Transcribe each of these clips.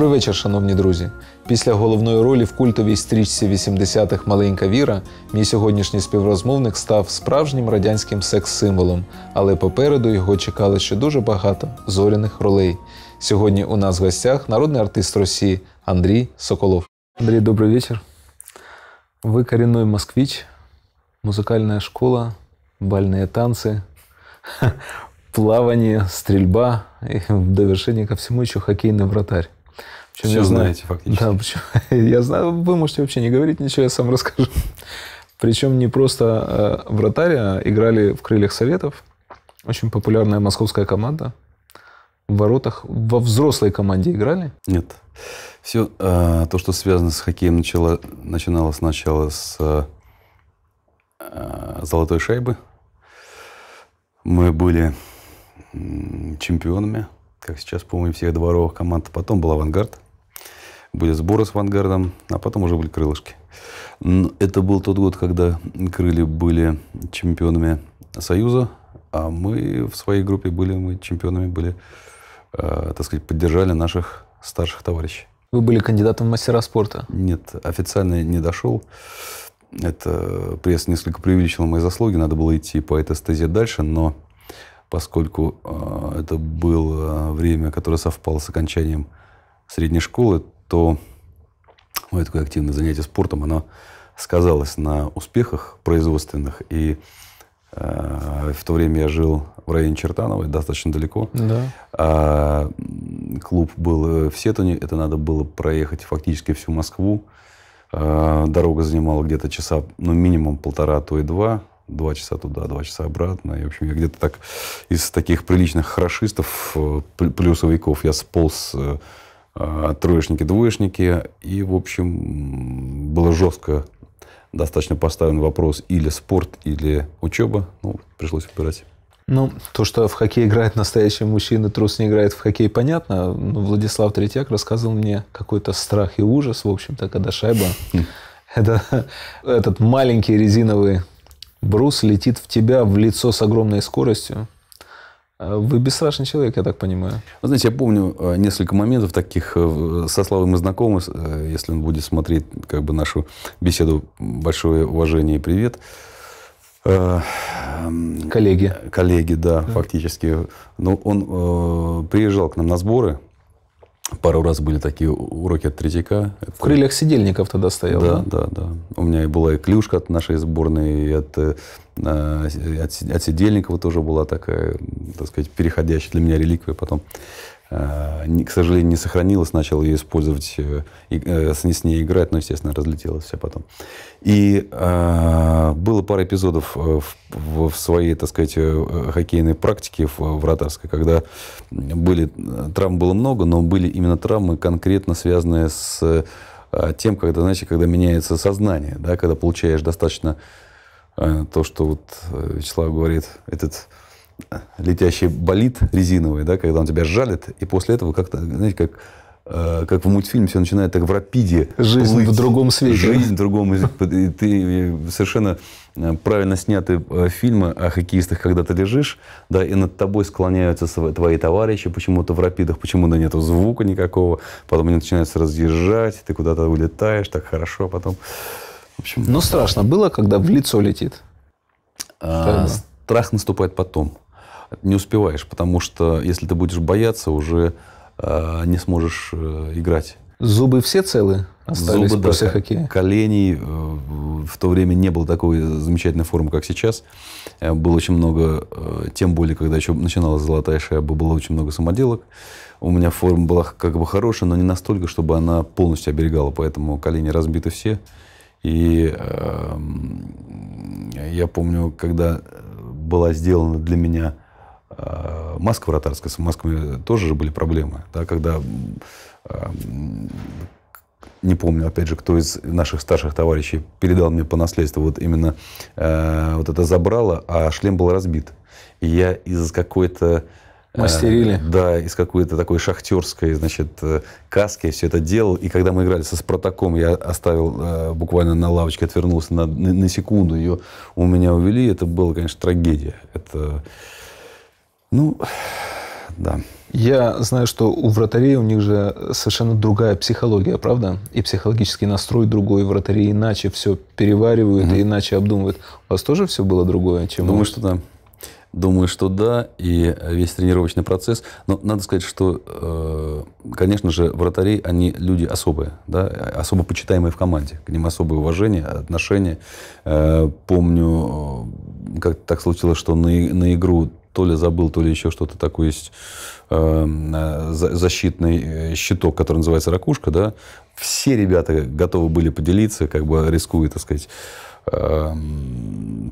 Добрий вечір, шановні друзі. Після головної ролі в культовій стрічці 80-х Маленька віра мій сьогоднішній співрозмовник став справжнім радянським секс-символом, але попереду його чекало ще дуже багато зоряних ролей. Сьогодні у нас в гостях народний артист Росії Андрій Соколов. Андрій, добрий вечір. Ви корінний москвич, музикальна школа, бальні танці, плавання, стрільба і в довершение ко всему еще хоккейный вратарь. Причем Все ну, я знаете знаю, фактически. Да, причем, я знаю, вы можете вообще не говорить ничего, я сам расскажу. Причем не просто э, вратарь, а играли в «Крыльях Советов». Очень популярная московская команда. В воротах. Во взрослой команде играли? Нет. Все э, то, что связано с хоккеем, начало, начиналось сначала с э, э «Золотой шайбы». Мы были чемпионами – как сейчас помню, всех дворовых команд. Потом был «Авангард», были сборы с «Авангардом», а потом уже были «Крылышки». Это был тот год, когда «Крылья» были чемпионами Союза, а мы в своей группе были, мы чемпионами были, э, так сказать, поддержали наших старших товарищей. Вы были кандидатом в мастера спорта? Нет, официально не дошел. Это пресс несколько преувеличила мои заслуги, надо было идти по этой стезе дальше, но поскольку э, это было э, время, которое совпало с окончанием средней школы, то мое такое активное занятие спортом, оно сказалось на успехах производственных. И э, в то время я жил в районе Чертановой, достаточно далеко. Да. А, клуб был э, в Сетуне, это надо было проехать фактически всю Москву. А, дорога занимала где-то часа, ну, минимум полтора, а то и два два часа туда, два часа обратно. И, в общем, я где-то так из таких приличных хорошистов, э, плюсовиков, я сполз э, э, троечники, двоечники. И, в общем, было жестко достаточно поставлен вопрос или спорт, или учеба. Ну, пришлось выбирать. Ну, то, что в хоккей играет настоящий мужчина, трус не играет в хоккей, понятно. Но ну, Владислав Третьяк рассказывал мне какой-то страх и ужас, в общем-то, когда шайба... Хм. Это, этот маленький резиновый Брус летит в тебя в лицо с огромной скоростью. А вы бесстрашный человек, я так понимаю. Вы знаете, я помню а, несколько моментов таких э, со Славой мы знакомы. Э, если он будет смотреть как бы нашу беседу, большое уважение и привет. А, Коллеги. Коллеги, да, да. фактически. Но ну, он э, приезжал к нам на сборы Пару раз были такие уроки от Третьяка. В крыльях сидельников тогда стоял, да? Да, да, да. У меня и была и клюшка от нашей сборной, и от, э, а, от, от Сидельникова тоже была такая, так сказать, переходящая для меня реликвия потом. Э, к сожалению, не сохранилась, начал ее использовать, э, э, с ней играть, но, естественно, разлетелось все потом. И было пара эпизодов в своей, так сказать, хоккейной практике вратарской, когда были, травм было много, но были именно травмы, конкретно связанные с тем, когда, знаете, когда меняется сознание, да, когда получаешь достаточно то, что вот Вячеслав говорит, этот летящий болит резиновый, да, когда он тебя жалит, и после этого как-то, знаете, как э, как в мультфильме все начинает так в рапиде. Жизнь плыть. в другом свете. Жизнь в другом. И ты совершенно э, правильно сняты э, фильмы о хоккеистах, когда ты лежишь, да, и над тобой склоняются твои товарищи почему-то в рапидах, почему-то нету звука никакого, потом они начинают разъезжать, ты куда-то улетаешь, так хорошо а потом. В общем, Но ну, страшно было, когда в лицо летит? А, страх наступает потом не успеваешь, потому что если ты будешь бояться, уже э, не сможешь э, играть. Зубы все целы остались Зубы, после да, хоккея? Коленей э, в то время не было такой замечательной формы, как сейчас. Э, было очень много, э, тем более, когда еще начиналась золотая шайба, было очень много самоделок. У меня форма была как бы хорошая, но не настолько, чтобы она полностью оберегала. Поэтому колени разбиты все. И э, я помню, когда была сделана для меня а, Маска вратарская, с масками тоже же были проблемы, да, когда не помню, опять же, кто из наших старших товарищей передал мне по наследству вот именно э, вот это забрало, а шлем был разбит. И я из какой-то... Э, Мастерили. да, из какой-то такой шахтерской, значит, э, каски все это делал. И когда мы играли со «Спартаком», я оставил э, буквально на лавочке, отвернулся на, на, на секунду, ее у меня увели. Это было, конечно, трагедия. Это... Ну, да. Я знаю, что у вратарей у них же совершенно другая психология, правда? И психологический настрой другой, вратари иначе все переваривают угу. и иначе обдумывают. У вас тоже все было другое, чем Думаю, у... что да. Думаю, что да, и весь тренировочный процесс. Но надо сказать, что, э, конечно же, вратари, они люди особые, да, особо почитаемые в команде. К ним особое уважение, отношение. Э, помню, э, как так случилось, что на игру то ли забыл, то ли еще что-то такое есть эм, э, защитный э, щиток, который называется ракушка, да, все ребята готовы были поделиться, как бы рискуя, так сказать, э,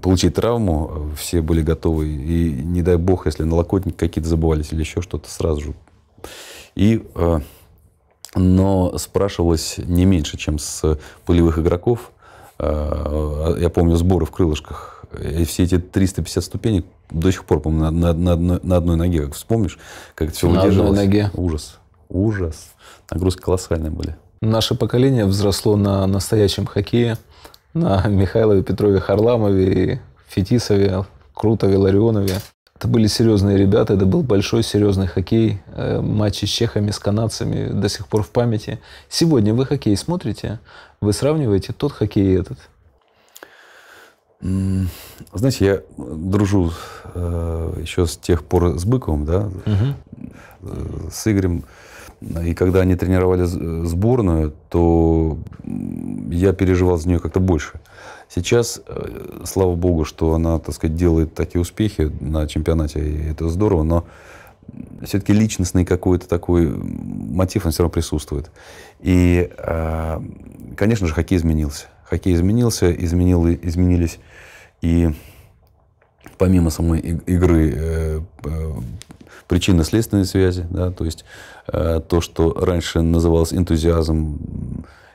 получить травму, все были готовы, и не дай бог, если на налокотники какие-то забывались или еще что-то, сразу же. И, э, но спрашивалось не меньше, чем с полевых игроков, э, я помню сборы в крылышках, и все эти 350 ступенек до сих пор, по-моему, на, на, на, на одной ноге, как вспомнишь, как это все на удерживалось. На одной ноге. Ужас. Ужас. Нагрузки колоссальные были. Наше поколение взросло на настоящем хоккее, на Михайлове, Петрове, Харламове, Фетисове, Крутове, Ларионове. Это были серьезные ребята, это был большой серьезный хоккей, э, матчи с чехами, с канадцами до сих пор в памяти. Сегодня вы хоккей смотрите, вы сравниваете тот хоккей и этот. Знаете, я дружу э, еще с тех пор с Быковым, да, угу. с Игорем. И когда они тренировали сборную, то я переживал за нее как-то больше. Сейчас, э, слава богу, что она, так сказать, делает такие успехи на чемпионате, и это здорово, но все-таки личностный какой-то такой мотив, он все равно присутствует. И, э, конечно же, хоккей изменился. Хоккей изменился, изменил, изменились и помимо самой игры э, причинно-следственные связи, да, то есть э, то, что раньше называлось энтузиазм,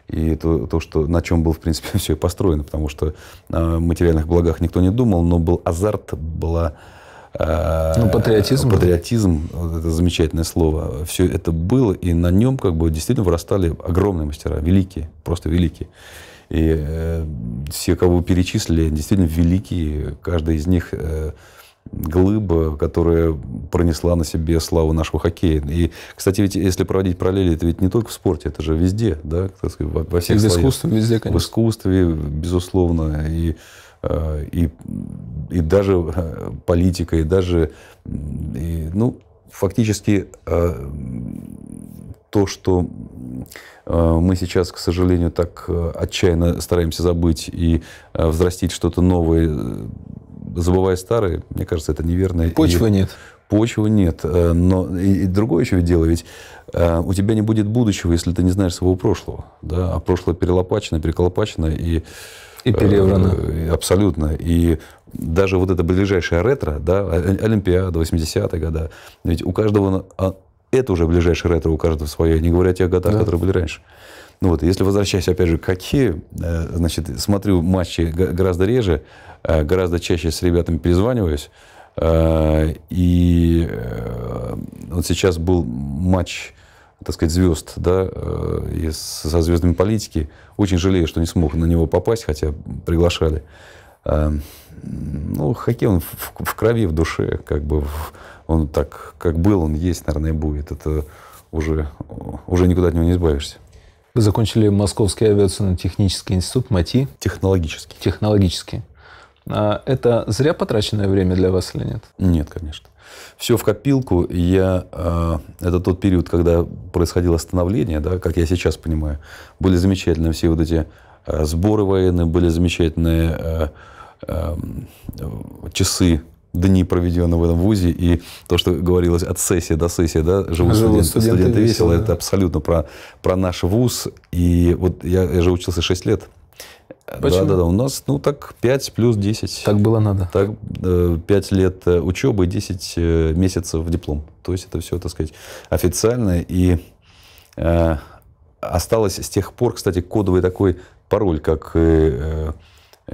и то, то, что, на чем был, в принципе, все и построено, потому что э, о материальных благах никто не думал, но был азарт, была... Э, ну, патриотизм. Патриотизм, это замечательное слово. Все это было, и на нем как бы действительно вырастали огромные мастера, великие, просто великие. И э, все, кого перечислили, действительно великие. каждый из них э, глыба, которая пронесла на себе славу нашего хоккея. И, кстати, ведь если проводить параллели, это ведь не только в спорте, это же везде, да, так сказать, во, во всех и в искусстве везде, конечно. В искусстве, безусловно, и э, и, и даже э, политика, и даже, и, ну, фактически э, то, что э, мы сейчас, к сожалению, так э, отчаянно стараемся забыть и э, взрастить что-то новое, забывая старое, мне кажется, это неверно. Почвы и... нет. Почвы нет. Но и, и другое еще дело, ведь у тебя не будет будущего, если ты не знаешь своего прошлого. Да? А прошлое перелопачено, переколопачено и... И переврано. Абсолютно. И даже вот это ближайшее ретро, да, Олимпиада, 80-е годы, ведь у каждого а, это уже ближайший ретро у каждого свое, не говоря о тех годах, да. которые были раньше. Ну вот, если возвращаясь опять же к хоккею, э, значит, смотрю матчи гораздо реже, э, гораздо чаще с ребятами перезваниваюсь. Э, и вот сейчас был матч, так сказать, звезд, да, из, со звездами политики. Очень жалею, что не смог на него попасть, хотя приглашали. Ну, хоккей, он в, в крови, в душе, как бы, он так, как был, он есть, наверное, будет. Это уже, уже никуда от него не избавишься. Вы закончили Московский авиационно-технический институт МАТИ. Технологический. Технологический. А это зря потраченное время для вас или нет? Нет, конечно. Все в копилку. Я, э, это тот период, когда происходило становление, да, как я сейчас понимаю. Были замечательные все вот эти э, сборы военные, были замечательные э, Эм, часы дни, проведенные в этом вузе, и то, что говорилось от сессии до сессии, да, живут студенты, студенты, студенты весело, весело, это абсолютно про, про наш вуз. И вот я, я же учился 6 лет. Почему? Да, да, да. У нас, ну, так 5 плюс 10. Так было надо. Так, 5 э, лет э, учебы, 10 э, месяцев диплом. То есть это все, так сказать, официально. И э, осталось с тех пор, кстати, кодовый такой пароль, как э,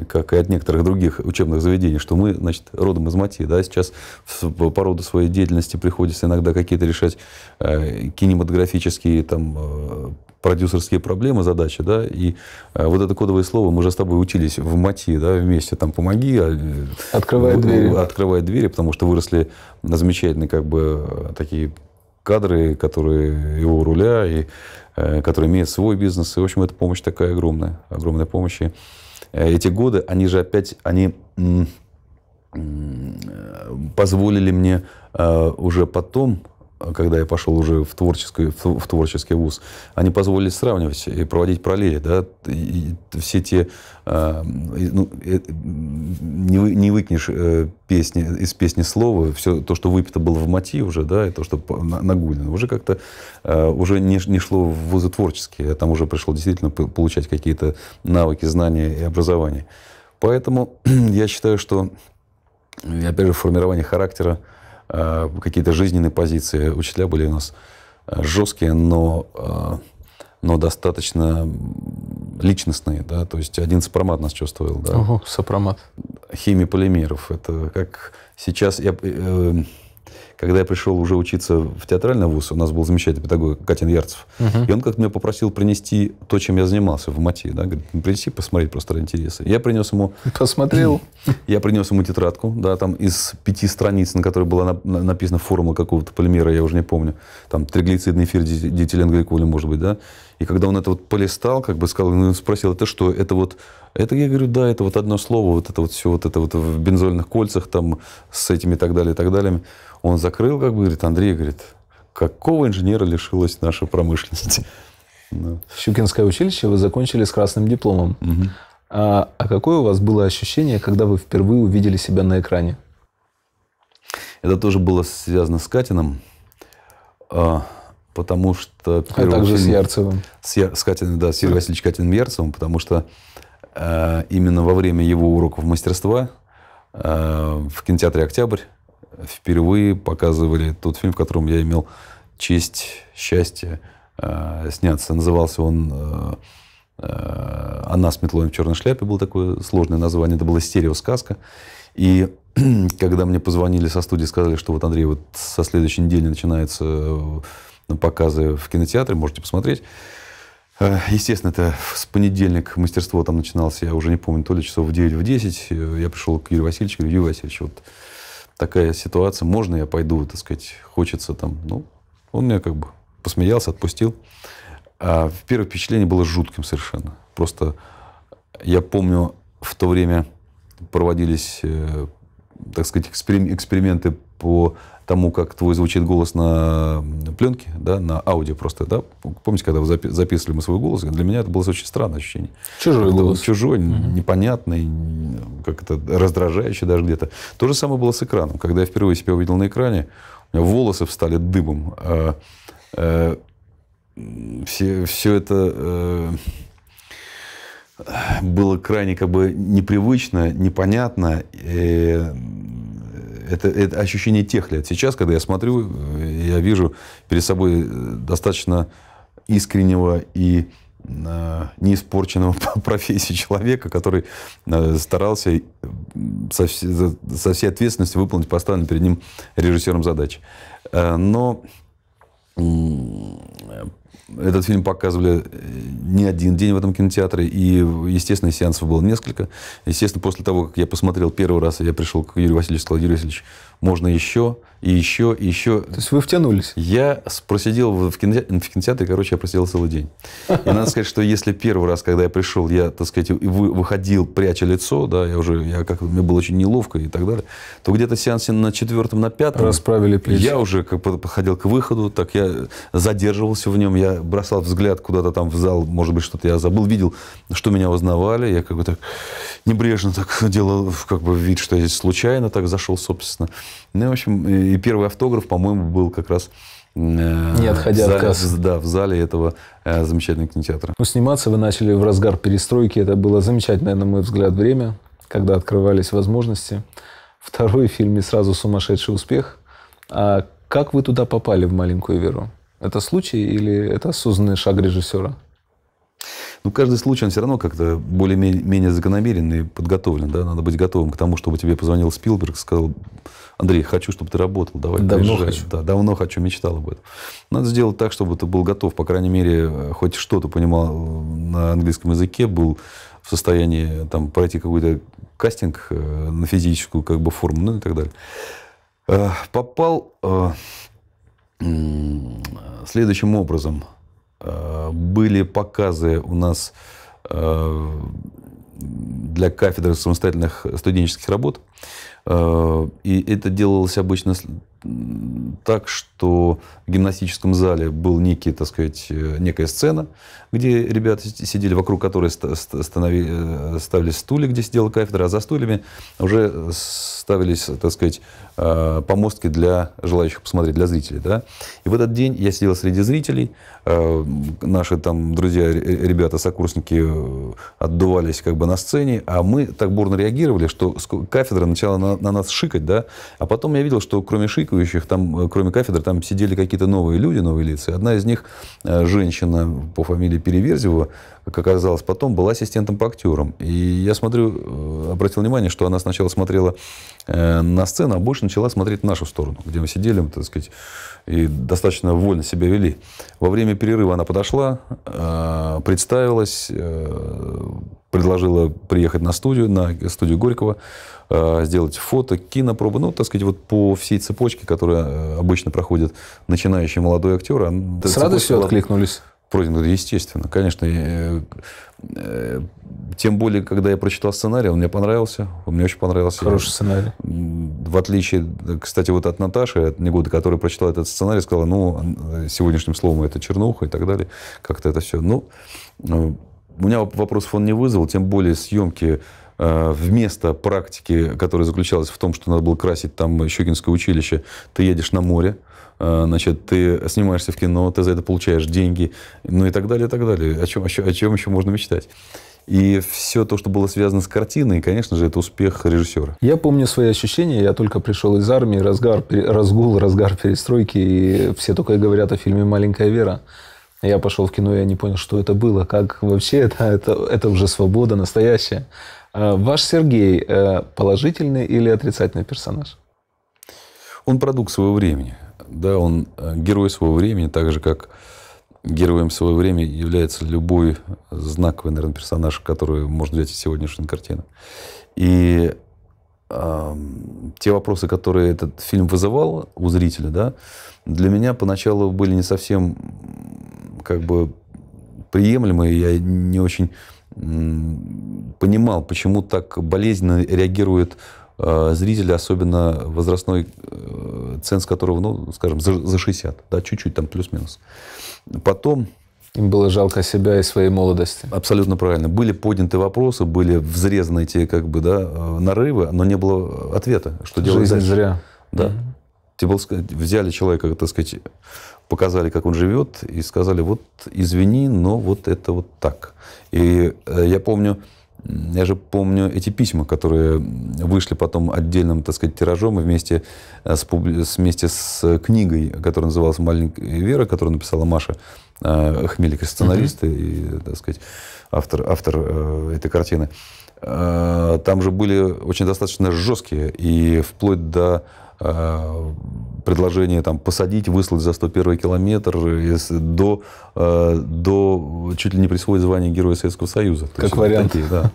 как и от некоторых других учебных заведений, что мы, значит, родом из МАТИ, да, сейчас по роду своей деятельности приходится иногда какие-то решать э, кинематографические, там, э, продюсерские проблемы, задачи, да, и э, вот это кодовое слово, мы же с тобой учились в МАТИ, да, вместе, там, помоги. А, открывай вы, двери. Открывай двери, потому что выросли на замечательные, как бы, такие кадры, которые его руля, и э, которые имеют свой бизнес, и, в общем, это помощь такая огромная, огромная помощь. И, Э, эти годы, они же опять, они э, позволили мне э, уже потом когда я пошел уже в творческий, в, творческий вуз, они позволили сравнивать и проводить параллели, да, и все те, а, ну, э, не, вы, не выкнешь э, песни, из песни слова, все то, что выпито было в мати уже, да, и то, что нагулено, уже как-то а, уже не, не шло в вузы творческие, я а там уже пришло действительно получать какие-то навыки, знания и образование. Поэтому я считаю, что, опять же, формирование характера, Э, какие-то жизненные позиции. Учителя были у нас э, жесткие, но, э, но достаточно личностные, да, то есть один сопромат нас чувствовал, да. Ого, сопромат. Химия полимеров, это как сейчас, я, когда я пришел уже учиться в театральный вуз, у нас был замечательный педагог Катин Ярцев, угу. и он как-то меня попросил принести то, чем я занимался в МАТИ. Да? Говорит, «Ну, принеси, посмотри просто ради интереса. Я принес ему... Посмотрел? Я принес ему тетрадку, да, там из пяти страниц, на которой была на, на, написана формула какого-то полимера, я уже не помню, там триглицидный эфир дитиленгликоли, может быть, да, и когда он это вот полистал, как бы сказал, он ну, спросил, это что, это вот, это я говорю, да, это вот одно слово, вот это вот все, вот это вот в бензольных кольцах там с этими и так далее, и так далее. Он закрыл, как бы, говорит, Андрей, говорит, какого инженера лишилась наша промышленность? Ну. Щукинское училище вы закончили с красным дипломом. А, а какое у вас было ощущение, когда вы впервые увидели себя на экране? Это тоже было связано с Катином. А, потому что... А также очередь, с Ярцевым. С, с Катиным, да, с Юрием Васильевичем Катиным Ярцевым, потому что э, именно во время его уроков мастерства э, в кинотеатре «Октябрь» впервые показывали тот фильм, в котором я имел честь, счастье э, сняться. Назывался он э, э «Она с метлой в черной шляпе» было такое сложное название. Это была стереосказка. И когда мне позвонили со студии, сказали, что вот, Андрей, вот со следующей недели начинается на показы в кинотеатре, можете посмотреть. Э, естественно, это с понедельник мастерство там начиналось, я уже не помню, то ли часов в 9, в 10. Э, я пришел к Юрию Васильевичу, говорю, Юрий Васильевич, вот такая ситуация, можно я пойду, так сказать, хочется там. Ну, он меня как бы посмеялся, отпустил. А первое впечатление было жутким совершенно. Просто я помню, в то время проводились, э, так сказать, эксперим- эксперименты по тому, как твой звучит голос на пленке, да, на аудио просто, да. Помните, когда вы запи- записывали мы свой голос, для меня это было очень странное ощущение. Чужой когда голос. Чужой, угу. непонятный, как то раздражающий даже где-то. То же самое было с экраном. Когда я впервые себя увидел на экране, у меня волосы встали дыбом. А, а, все, все это... А, было крайне как бы непривычно, непонятно. И это, это ощущение тех лет. Сейчас, когда я смотрю, э, я вижу перед собой э, достаточно искреннего и э, не испорченного профессии человека, который старался со, со всей ответственностью выполнить поставленную перед ним режиссером задачи. Но этот фильм показывали э, не один день в этом кинотеатре, и, естественно, сеансов было несколько. Естественно, после того, как я посмотрел первый раз, я пришел к Юрию Васильевичу, сказал, Юрий Васильевич, можно еще, и еще, и еще. То есть вы втянулись? Я просидел в кинотеатре, в кинотеатре короче, я просидел целый день. И надо сказать, что если первый раз, когда я пришел, я, так сказать, выходил, пряча лицо, да, я уже, я как мне было очень неловко и так далее, то где-то сеансе на четвертом, на пятом... Расправили плечи. Я уже как подходил к выходу, так я задерживался в нем, я бросал взгляд куда-то там в зал, может быть, что-то я забыл, видел, что меня узнавали, я как бы так небрежно так делал, как бы вид, что я здесь случайно так зашел, собственно. Ну, в общем, и первый автограф, по-моему, был как раз э, не отходя от кассы. Да, в зале этого э, замечательного кинотеатра. Ну, сниматься вы начали в разгар перестройки. Это было замечательное, на мой взгляд, время, когда открывались возможности. Второй фильм и сразу сумасшедший успех. А как вы туда попали, в «Маленькую Веру»? Это случай или это осознанный шаг режиссера? ну, каждый случай, он все равно как-то более-менее закономерен и подготовлен, да, надо быть готовым к тому, чтобы тебе позвонил Спилберг, и сказал, Андрей, хочу, чтобы ты работал, давай Давно приезжай. хочу. Да, давно хочу, мечтал об этом. Надо сделать так, чтобы ты был готов, по крайней мере, хоть что-то понимал э, на английском языке, был в состоянии там пройти какой-то кастинг э, на физическую как бы форму, ну и так далее. Э, попал следующим образом – Э, были показы у нас э, для кафедры самостоятельных студенческих работ. Э, и это делалось обычно так, что в гимнастическом зале был некий, так сказать, э, некая сцена, где ребята сидели, вокруг которой э, ставили стулья, где сидела кафедра, а за стульями уже ставились, так сказать, э, помостки для желающих посмотреть, для зрителей. Да? И в этот день я сидел среди зрителей, наши там друзья, ребята, сокурсники отдувались как бы на сцене, а мы так бурно реагировали, что кафедра начала на, на нас шикать, да, а потом я видел, что кроме шика практикующих, там, э, кроме кафедры, там сидели какие-то новые люди, новые лица. Одна из них, э, женщина по фамилии Переверзева, как оказалось потом, была ассистентом по актерам. И я смотрю, э, обратил внимание, что она сначала смотрела э, на сцену, а больше начала смотреть в нашу сторону, где мы сидели, так сказать, и достаточно вольно себя вели. Во время перерыва она подошла, э, представилась, предложила приехать на студию, на студию Горького, сделать фото, кинопробы, ну, так сказать, вот по всей цепочке, которая обычно проходит начинающий молодой актер. С радостью откликнулись? Пройден говорит, ну, естественно, конечно. Э, э, тем более, когда я прочитал сценарий, он мне понравился. Он мне очень понравился. Хороший сценарий. В отличие, э, кстати, вот от Наташи, от Негода, которая прочитала этот сценарий, сказала, ну, э, сегодняшним словом это чернуха и так далее. Как-то это все. Ну, э, у меня вопросов он не вызвал, тем более съемки Э, вместо практики, которая заключалась в том, что надо было красить там Щукинское училище, ты едешь на море, э, значит, ты снимаешься в кино, ты за это получаешь деньги, ну и так далее, и так далее. О чем, о чем, о чем еще можно мечтать? И все то, что было связано с картиной, конечно же, это успех режиссера. Я помню свои ощущения. Я только пришел из армии, разгар, разгул, разгар перестройки, и все только и говорят о фильме «Маленькая Вера». Я пошел в кино, я не понял, что это было, как вообще это, это, это уже свобода настоящая. Э, ваш Сергей э, положительный или отрицательный персонаж? Он продукт своего времени. Да, он э, герой своего времени, так же, как героем своего времени является любой знаковый, наверное, персонаж, который можно взять из сегодняшней картины. И э, те вопросы, которые этот фильм вызывал у зрителя, да, для меня поначалу были не совсем как бы приемлемые. Я не очень понимал, почему так болезненно реагирует э, зрители, особенно возрастной э, ценз которого, ну, скажем, за, за 60, да, чуть-чуть там плюс-минус. Потом... Им было жалко себя и своей молодости. Абсолютно правильно. Были подняты вопросы, были взрезаны эти, как бы, да, э, нарывы, но не было ответа, что делать Жизнь зря. Да. Ты взяли человека, так сказать, показали, как он живет, и сказали, вот извини, но вот это вот так. И э, я помню, я же помню эти письма, которые вышли потом отдельным, так сказать, тиражом и вместе э, с, вместе с книгой, которая называлась «Маленькая Вера», которую написала Маша э, Хмелик, сценарист угу. и, так сказать, автор, автор этой картины. Там же были очень достаточно жесткие и вплоть до Э, предложение там, посадить, выслать за 101 километр, если, до, э, до чуть ли не присвоить звание Героя Советского Союза. То как есть, вариант. Такие, да,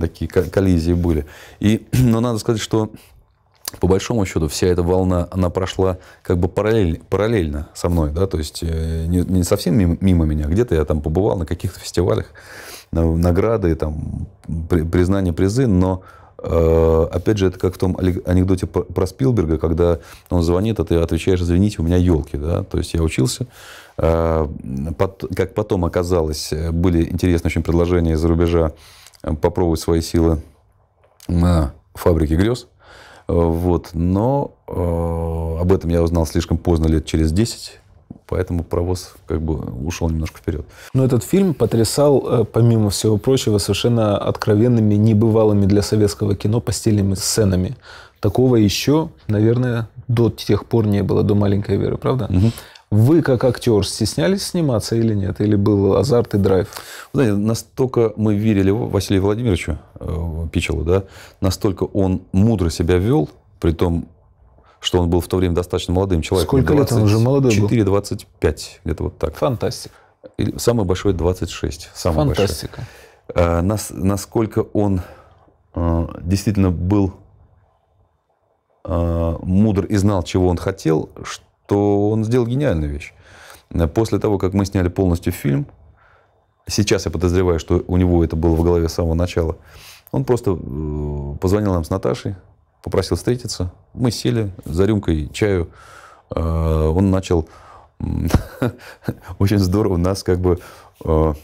такие коллизии были. И, но надо сказать, что по большому счету вся эта волна, она прошла как бы параллельно параллельно со мной, да, то есть э, не, не совсем мимо, мимо меня, где-то я там побывал на каких-то фестивалях, награды, там, при, признание, призы, но Э, опять же, это как в том анекдоте про Спилберга, когда он звонит, а ты отвечаешь, извините, у меня елки, да, то есть я учился. Э, как потом оказалось, были интересные очень предложения из-за рубежа э, попробовать свои силы на фабрике грез, вот, но об этом я узнал слишком поздно, лет через 10, Поэтому провоз как бы ушел немножко вперед. Но этот фильм потрясал, э, помимо всего прочего, совершенно откровенными, небывалыми для советского кино постельными сценами. Такого еще, наверное, до тех пор не было, до «Маленькой Веры», правда? Угу. Вы, как актер, стеснялись сниматься или нет? Или был азарт и драйв? знаете, настолько мы верили Василию Владимировичу э, Пичелу, да, настолько он мудро себя вел, при том что он был в то время достаточно молодым человеком. Сколько 20, лет он уже молодой 4, был? 4-25, где-то вот так. Фантастика. самый большой 26. Самый Фантастика. Большой. Э, нас, насколько он э, действительно был э, мудр и знал, чего он хотел, что он сделал гениальную вещь. После того, как мы сняли полностью фильм, сейчас я подозреваю, что у него это было в голове с самого начала, он просто позвонил нам с Наташей, попросил встретиться. Мы сели за рюмкой чаю. Э, он начал очень здорово нас как бы, э,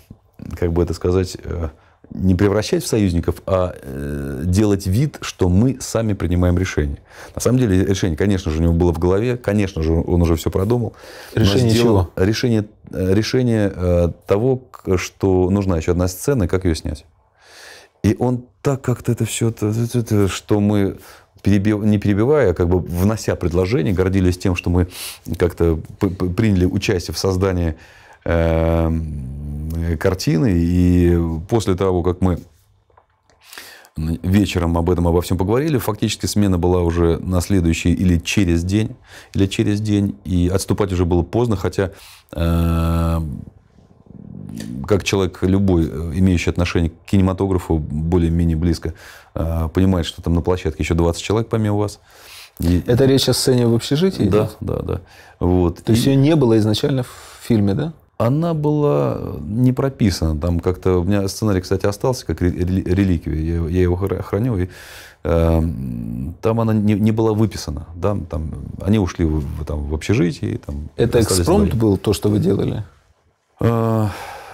как бы это сказать, э, не превращать в союзников, а делать вид, что мы сами принимаем решение. На самом деле решение, конечно же, у него было в голове, конечно же, он уже все продумал. Решение чего? Решение, решение того, что нужна еще одна сцена и как ее снять. И он так как-то это все, что мы перебив, не перебивая, а как бы внося предложение, гордились тем, что мы как-то приняли участие в создании эм, картины. И после того, как мы вечером об этом, обо всем поговорили, фактически смена была уже на следующий или через день, или через день. И отступать уже было поздно, хотя эм, как человек любой, э, имеющий отношение к кинематографу, более-менее близко, э, понимает, что там на площадке еще 20 человек помимо вас. И... Это речь о сцене в общежитии? Да, идет? да, да. Вот. То есть и... ее не было изначально в фильме, да? Она была не прописана. Там как-то у меня сценарий, кстати, остался как реликвия. Я, его храню и эм, там она не, не была выписана. Да? Там, они ушли в, там, в общежитие. Там, Это экспромт был то, что вы делали?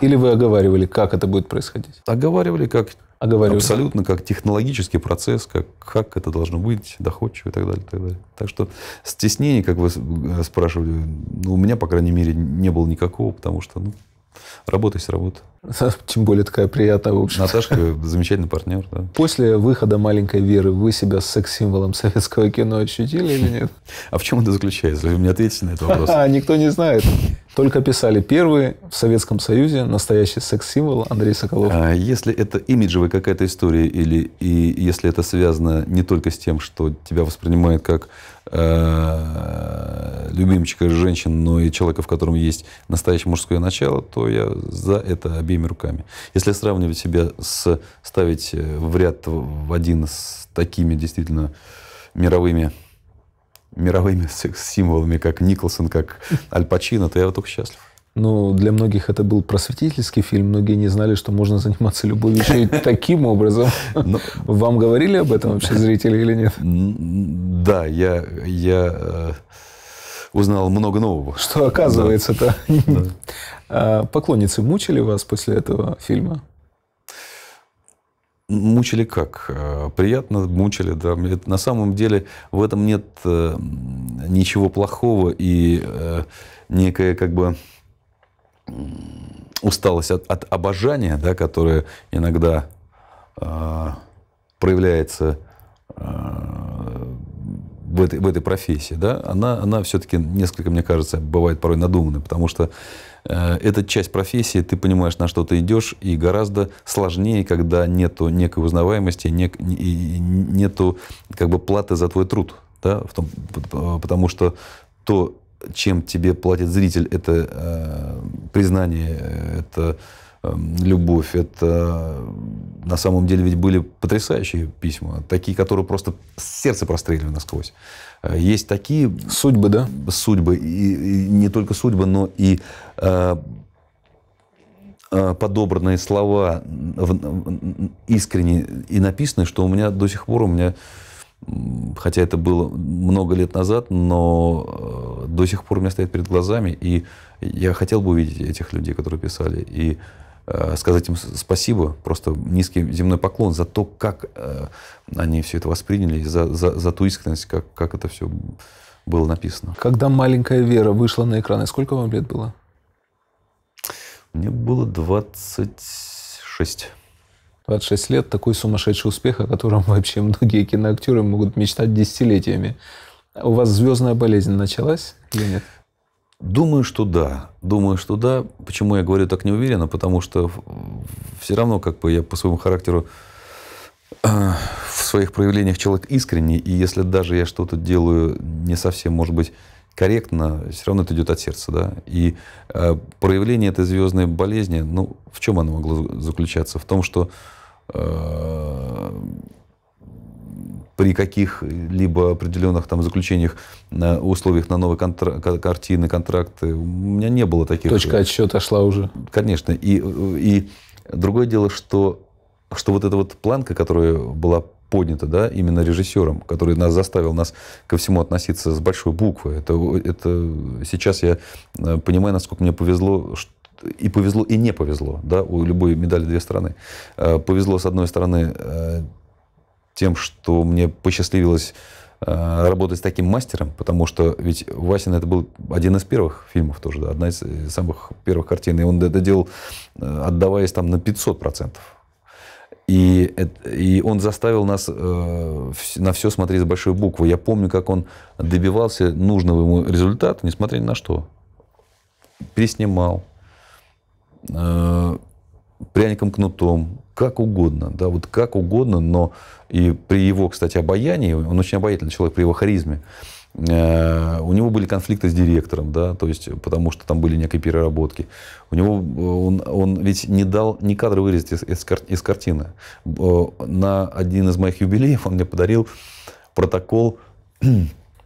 Или вы оговаривали, как это будет происходить? Оговаривали, как оговаривали Абсолютно, как технологический процесс, как, как это должно быть, доходчиво и так далее, и так далее. Так что стеснений, как вы э, спрашивали, ну, у меня, по крайней мере, не было никакого, потому что, ну, работа есть работа. Тем более такая приятная, в общем. Наташка замечательный партнер, да. После выхода «Маленькой Веры» вы себя с секс-символом советского кино ощутили или нет? А в чем это заключается? Вы мне ответите на этот вопрос. А, никто не знает. Только писали первые в Советском Союзе настоящий секс-символ Андрей Соколов. А если это имиджевая какая-то история или и если это связано не только с тем, что тебя воспринимают как э, любимчика женщин, но и человека, в котором есть настоящее мужское начало, то я за это обеими руками. Если сравнивать себя с, ставить э, в ряд в один с такими действительно мировыми мировыми символами, как Николсон, как Аль Пачино, то я вот только счастлив. Ну, для многих это был просветительский фильм. Многие не знали, что можно заниматься любовью еще таким образом. Но... Ну, Вам говорили об этом вообще зрители или нет? Да, я, я э, узнал много нового. Что оказывается-то. А поклонницы мучили вас после этого фильма? Мучили как? Э, приятно мучили, да. На самом деле в этом нет э, ничего плохого и э, некая как бы усталость от, от обожания, да, которое иногда проявляется в этой, в этой профессии, да, она, она все-таки несколько, мне кажется, бывает порой надуманной, потому что э, эта часть профессии, ты понимаешь, на что ты идешь, и гораздо сложнее, когда нету некой узнаваемости, нек, и нету как бы платы за твой труд, да, в том, потому что то, чем тебе платит зритель, это э, признание, это Эм, любовь. Это на самом деле ведь были потрясающие письма, такие, которые просто сердце прострелили насквозь. Э, есть такие... Судьбы, да? Судьбы. И, и не только судьбы, но и э, э подобранные слова искренне и написанные что у меня до сих пор, у меня, хотя это было много лет назад, но э, до сих пор у меня стоит перед глазами, и я хотел бы увидеть этих людей, которые писали, и Э, сказать им спасибо, просто низкий земной поклон за то, как э, они все это восприняли, за, за, за ту искренность, как, как это все было написано. Когда «Маленькая Вера» вышла на экраны, сколько вам лет было? Мне было 26. 26 лет, такой сумасшедший успех, о котором вообще многие киноактеры могут мечтать десятилетиями. У вас звездная болезнь началась или нет? Думаю, что да. Думаю, что да. Почему я говорю так неуверенно? Потому что все равно, как бы я по своему характеру э, в своих проявлениях человек искренний, и если даже я что-то делаю не совсем, может быть, корректно, все равно это идет от сердца, да. И э, проявление этой звездной болезни, ну, в чем оно могло заключаться? В том, что э, при каких-либо определенных там заключениях, условиях на новые контр... картины, контракты. У меня не было таких. Точка отсчета шла уже. Конечно. И, и другое дело, что, что вот эта вот планка, которая была поднято, да, именно режиссером, который нас заставил нас ко всему относиться с большой буквы. Это, это сейчас я э, понимаю, насколько мне повезло, и повезло, и не повезло, да, у любой медали две стороны. Э, повезло, с одной стороны, э, тем, что мне посчастливилось э, работать с таким мастером, потому что ведь Васин это был один из первых фильмов тоже, да, одна из э, самых первых картин, и он это делал, э, отдаваясь там на 500%. И, и он заставил нас э, на все смотреть с большой буквы. Я помню, как он добивался нужного ему результата, несмотря ни на что. приснимал, э, пряником кнутом, как угодно, да, вот как угодно, но и при его, кстати, обаянии, он очень обаятельный человек, при его харизме, э, у него были конфликты с директором, да, то есть, потому что там были некие переработки. У него, он, он ведь не дал ни кадра вырезать из, из, из картины. Э, на один из моих юбилеев он мне подарил протокол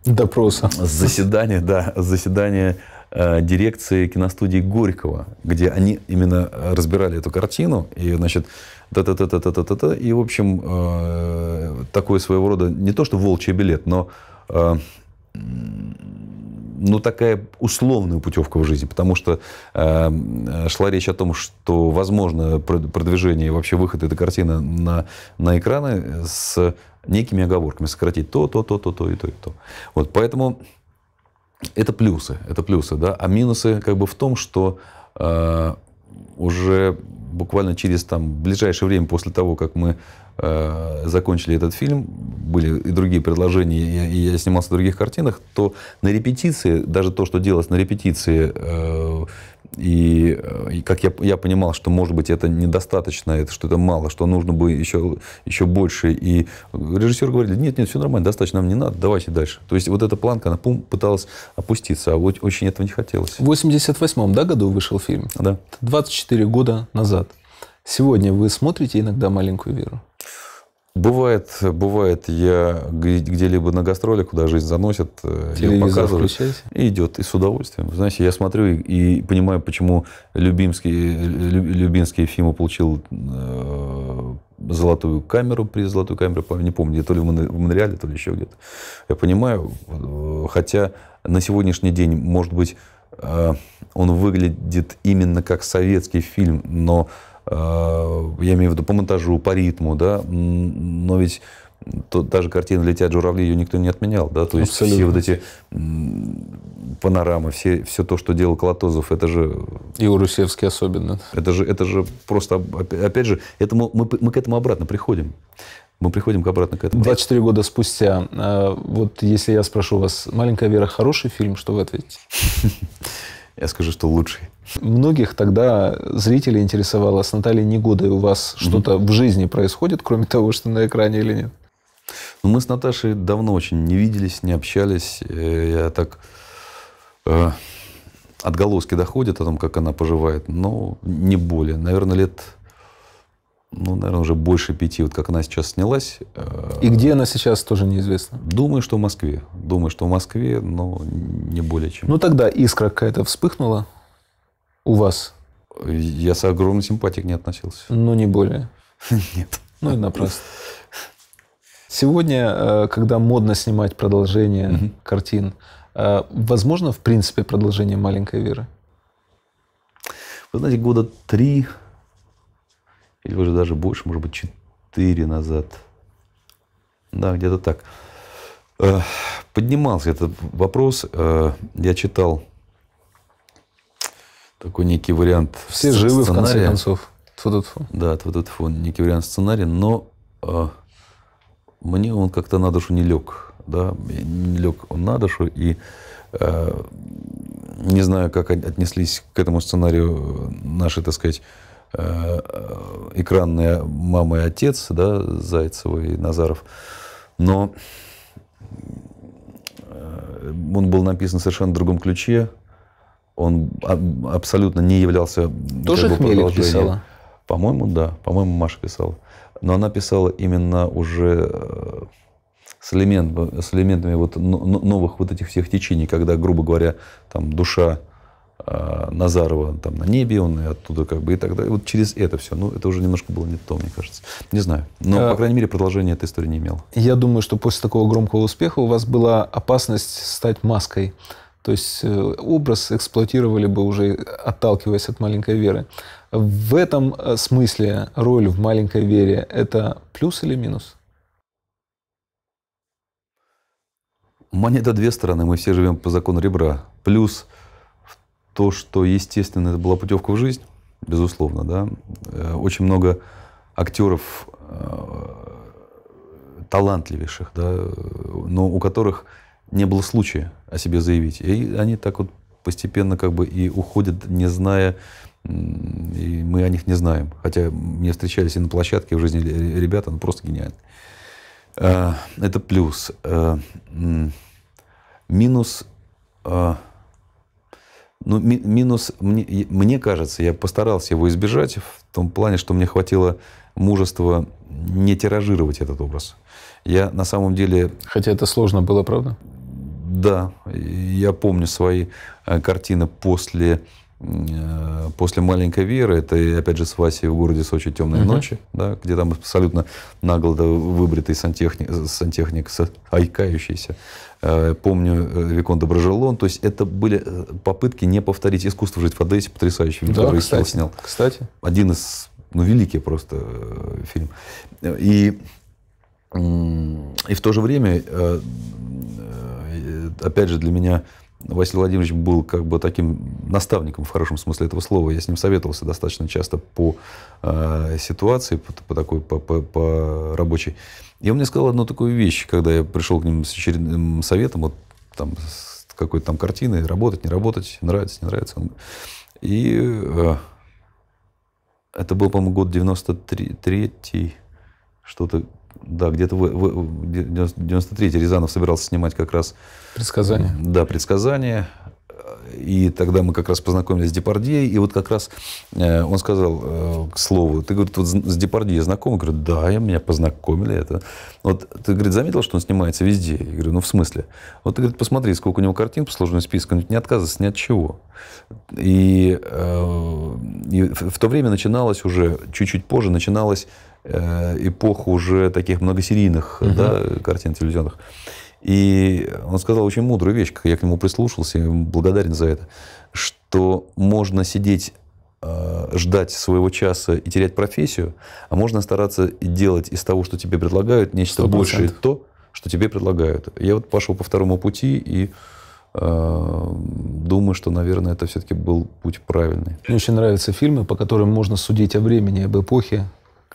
Допроса. Заседание, да, заседание Э, дирекции киностудии Горького, где они именно э, разбирали эту картину, и, значит, та-та-та-та-та-та-та, и, в общем, э, такое своего рода, не то что волчий билет, но ну, такая условная путевка в жизни, потому что э, шла речь о том, что возможно продвижение и вообще выход этой картины на, на экраны с некими оговорками, сократить то, то, то, то, то и то, и то. Вот, поэтому это плюсы, это плюсы, да. А минусы как бы в том, что э, уже буквально через там, ближайшее время после того, как мы э, закончили этот фильм, были и другие предложения, и, и я снимался в других картинах, то на репетиции, даже то, что делалось на репетиции, э, и, э, и как я, я понимал, что, может быть, это недостаточно, это, что это мало, что нужно бы еще, еще больше. И режиссер говорил, нет, нет, все нормально, достаточно, нам не надо, давайте дальше. То есть вот эта планка, она пум, пыталась опуститься, а вот очень этого не хотелось. В 88-м да, году вышел фильм? Да. 24 года назад. Сегодня вы смотрите иногда «Маленькую Веру»? Бывает, бывает, я где-либо на гастроли, куда жизнь заносит, э, Телевизор я показываю. Включайте. И идет, и с удовольствием. Знаете, я смотрю и, и понимаю, почему Любимский, Любинский фильм получил э, золотую камеру, при золотую камеру, не помню, то ли в Монреале, то ли еще где-то. Я понимаю, э, хотя на сегодняшний день, может быть, э, он выглядит именно как советский фильм, но Э, я имею в виду по монтажу, по ритму, да, но ведь то, даже картина «Летят журавли» ее никто не отменял, да, то есть Абсолютно. все вот эти панорамы, все, все то, что делал Колотозов, это же... И Урусевский особенно. Это же, это же просто, опять же, этому, мы, мы к этому обратно приходим. Мы приходим обратно к этому. 24 года спустя, э, вот если я спрошу вас, «Маленькая Вера» хороший фильм, что вы ответите? Я скажу, что лучший. Многих тогда зрителей интересовало, с Натальей Негодой у вас mm-hmm. что-то в жизни происходит, кроме того, что на экране или нет? Ну, мы с Наташей давно очень не виделись, не общались. Э, я так... Э, отголоски доходят о том, как она поживает, но не более. Наверное, лет... Ну, наверное, уже больше пяти, вот как она сейчас снялась. Э, И где э, она сейчас, тоже неизвестно? Думаю, что в Москве. Думаю, что в Москве, но не более чем. Ну, тогда искра какая-то вспыхнула? у вас? Я с огромной симпатией к ней относился. Ну, не более. Нет. Ну и напрасно. Сегодня, э, когда модно снимать продолжение угу. картин, э, возможно, в принципе, продолжение «Маленькой Веры»? Вы знаете, года три, или уже даже больше, может быть, четыре назад, да, где-то так, э, поднимался этот вопрос. Я читал такой некий вариант Все сценария. в конце концов. Тфу-тфу. Да, тфу-тфу, некий вариант сценария, но э, мне он как-то на душу не лег, да, не лег он на душу, и э, не знаю, как отнеслись к этому сценарию наши, так сказать, э, экранные мама и отец, да, Зайцева и Назаров, но он был написан совершенно в другом ключе, он а, абсолютно не являлся... Тоже как бы, Хмелев писала? По-моему, да. По-моему, Маша писала. Но она писала именно уже э, с, элемент, с элементами вот новых вот этих всех течений, когда, грубо говоря, там душа э, Назарова там на небе, он и оттуда как бы и так далее. Вот через это все. Ну, это уже немножко было не то, мне кажется. Не знаю. Но, а, по крайней мере, продолжение этой истории не имело. Я думаю, что после такого громкого успеха у вас была опасность стать маской. То есть э, образ эксплуатировали бы уже, отталкиваясь от маленькой веры. В этом э, смысле роль в маленькой вере – это плюс или минус? Монета две стороны, мы все живем по закону ребра. Плюс то, что, естественно, это была путевка в жизнь, безусловно, да. Э, очень много актеров талантливейших, да, но у которых не было случая о себе заявить. И они так вот постепенно как бы и уходят, не зная, и мы о них не знаем. Хотя мне встречались и на площадке, в жизни ребята, ну просто гениально. А, это плюс. А, минус, а, ну, ми минус мне, мне кажется, я постарался его избежать в том плане, что мне хватило мужества не тиражировать этот образ. Я на самом деле... Хотя это сложно было, правда? Да, я помню свои э, картины после э, после «Маленькой Веры», это, опять же, с Васей в городе Сочи «Темные uh-huh. ночи», да, где там абсолютно нагло выбритый сантехник, э, сантехник айкающийся. Помню «Викон Доброжелон». То есть это были попытки не повторить искусство жить в Одессе, потрясающий фильм, да, который кстати, снял. Кстати. Один из, ну, великий просто фильм. И, и в то же время опять же, для меня Василий Владимирович был как бы таким наставником в хорошем смысле этого слова. Я с ним советовался достаточно часто по э, ситуации, по, по такой, по, по, по рабочей. И он мне сказал одну такую вещь, когда я пришел к ним с очередным советом, вот там с какой-то там картиной, работать, не работать, нравится, не нравится. И э, это был, по-моему, год 93-й, что-то да, где-то в, в 93 Рязанов собирался снимать как раз... Предсказание. Да, предсказание. И тогда мы как раз познакомились с Депардье, и вот как раз э, он сказал, э, к слову, ты, говорит, вот с Депардье знакомый. Я говорю, да, я меня познакомили. Это. Вот ты, говорит, заметил, что он снимается везде? Я говорю, ну в смысле? Вот ты, говорит, посмотри, сколько у него картин по сложному списку, он не отказывается ни от чего. И, э, и в, в то время начиналось уже, чуть-чуть позже, начиналось Э, эпоху уже таких многосерийных угу. да, картин телевизионных. И он сказал очень мудрую вещь, как я к нему прислушался, и благодарен за это, что можно сидеть э, ждать своего часа и терять профессию, а можно стараться делать из того, что тебе предлагают, нечто 100%. большее то, что тебе предлагают. Я вот пошел по второму пути и думаю, что, наверное, это все-таки был путь правильный. Мне очень нравятся фильмы, по которым можно судить о времени, об эпохе,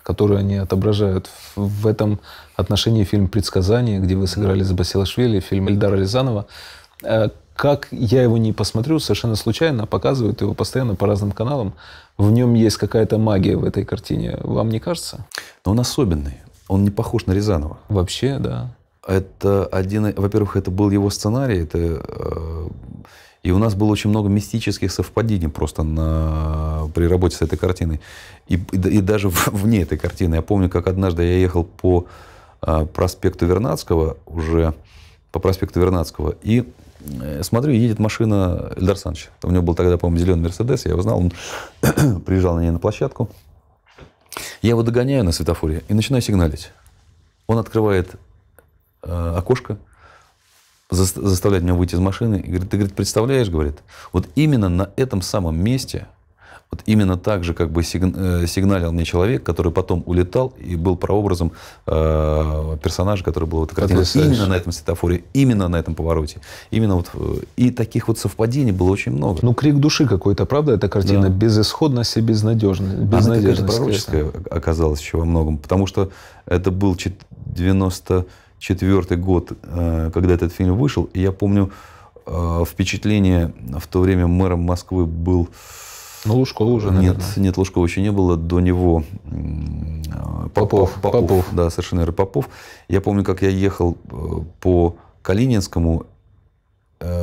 которые они отображают. В этом отношении фильм «Предсказание», где вы сыграли за Басилашвили, фильм Эльдара Рязанова. Э, как я его не посмотрю, совершенно случайно показывают его постоянно по разным каналам. В нем есть какая-то магия в этой картине. Вам не кажется? Но он особенный. Он не похож на Рязанова. Вообще, да. Это один, во-первых, это был его сценарий, это э, и у нас было очень много мистических совпадений просто на, при работе с этой картиной. И, и, и даже вне этой картины. Я помню, как однажды я ехал по э, проспекту Вернадского, уже по проспекту Вернадского, и э, смотрю, едет машина Эльдар Санч. У него был тогда, по-моему, зеленый Мерседес, я его знал, он приезжал на ней на площадку. Я его догоняю на светофоре и начинаю сигналить. Он открывает э, окошко, заставляет меня выйти из машины. И говорит, ты говорит, представляешь, говорит, вот именно на этом самом месте, вот именно так же как бы э, сигналил мне человек, который потом улетал и был прообразом э, персонажа, который был в этой картине. Именно на этом светофоре, именно на этом повороте. Именно вот, э, и таких вот совпадений было очень много. Ну, крик души какой-то, правда, эта картина? Да. Безысходность и безнадежность. безнадежность Она пророческая оказалась еще во многом, потому что это был 90 четвертый год, э, когда этот фильм вышел. И я помню э, впечатление, в то время мэром Москвы был... Ну, Лужкова уже, наверное. Нет, нет, Лужкова еще не было. До него э, Попов. Попов, Попов. Да, совершенно верно, Попов. Я помню, как я ехал по Калининскому.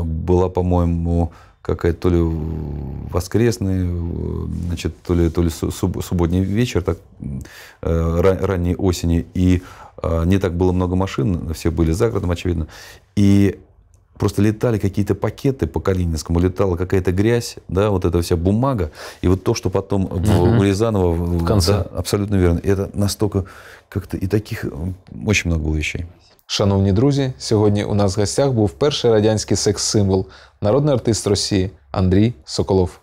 Была, по-моему, какая-то то ли воскресный, значит, то ли, то ли субботний вечер, так, ранней осени. И а, не так было много машин, все были за городом, очевидно. И просто летали какие-то пакеты по Калининскому, летала какая-то грязь, да, вот эта вся бумага. И вот то, что потом угу. в, у В конце. Да, абсолютно верно. Это настолько как-то... и таких очень много было вещей. Шановні друзі, сьогодні у нас в гостях був перший радянський секс-символ, народний артист Росії Андрій Соколов.